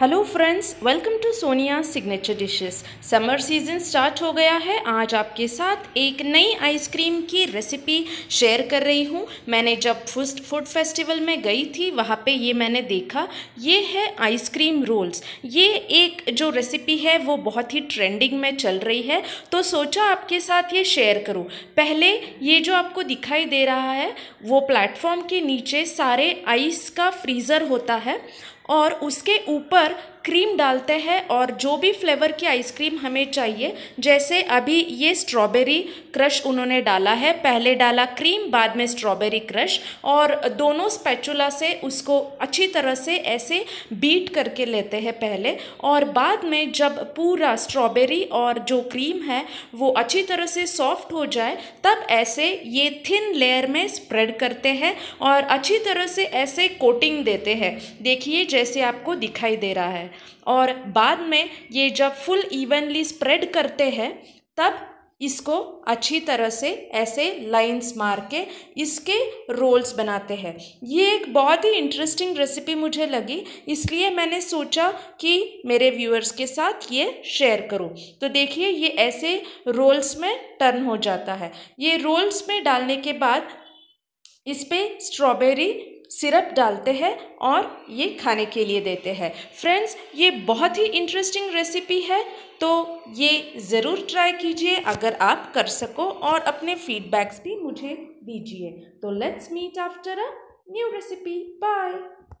hello friends welcome to Sonia signature dishes summer season start हो गया है आज आपके साथ एक नई आइसक्रीम की रेसिपी शेयर कर रही हूँ मैंने जब फर्स्ट फूड फेस्टिवल में गई थी वहाँ पे ये मैंने देखा ये है आइसक्रीम रोल्स ये एक जो रेसिपी है वो बहुत ही ट्रेंडिंग में चल रही है तो सोचा आपके साथ ये शेयर करूँ पहले ये जो आपको दिखाई दे रहा है वो प्लेटफॉर्म के नीचे सारे आइस का फ्रीज़र होता है और उसके ऊपर क्रीम डालते हैं और जो भी फ्लेवर की आइसक्रीम हमें चाहिए जैसे अभी ये स्ट्रॉबेरी क्रश उन्होंने डाला है पहले डाला क्रीम बाद में स्ट्रॉबेरी क्रश और दोनों स्पैचुला से उसको अच्छी तरह से ऐसे बीट करके लेते हैं पहले और बाद में जब पूरा स्ट्रॉबेरी और जो क्रीम है वो अच्छी तरह से सॉफ्ट हो जाए तब ऐसे ये थिन लेयर में स्प्रेड करते हैं और अच्छी तरह से ऐसे कोटिंग देते हैं देखिए जैसे आपको दिखाई दे रहा है और बाद में ये जब फुल इवनली स्प्रेड करते हैं तब इसको अच्छी तरह से ऐसे लाइंस मार के इसके रोल्स बनाते हैं ये एक बहुत ही इंटरेस्टिंग रेसिपी मुझे लगी इसलिए मैंने सोचा कि मेरे व्यूअर्स के साथ ये शेयर करूं तो देखिए ये ऐसे रोल्स में टर्न हो जाता है ये रोल्स में डालने के बाद इस पर स्ट्रॉबेरी सिरप डालते हैं और ये खाने के लिए देते हैं फ्रेंड्स ये बहुत ही इंटरेस्टिंग रेसिपी है तो ये ज़रूर ट्राई कीजिए अगर आप कर सको और अपने फीडबैक्स भी मुझे दीजिए तो let's meet after a new recipe bye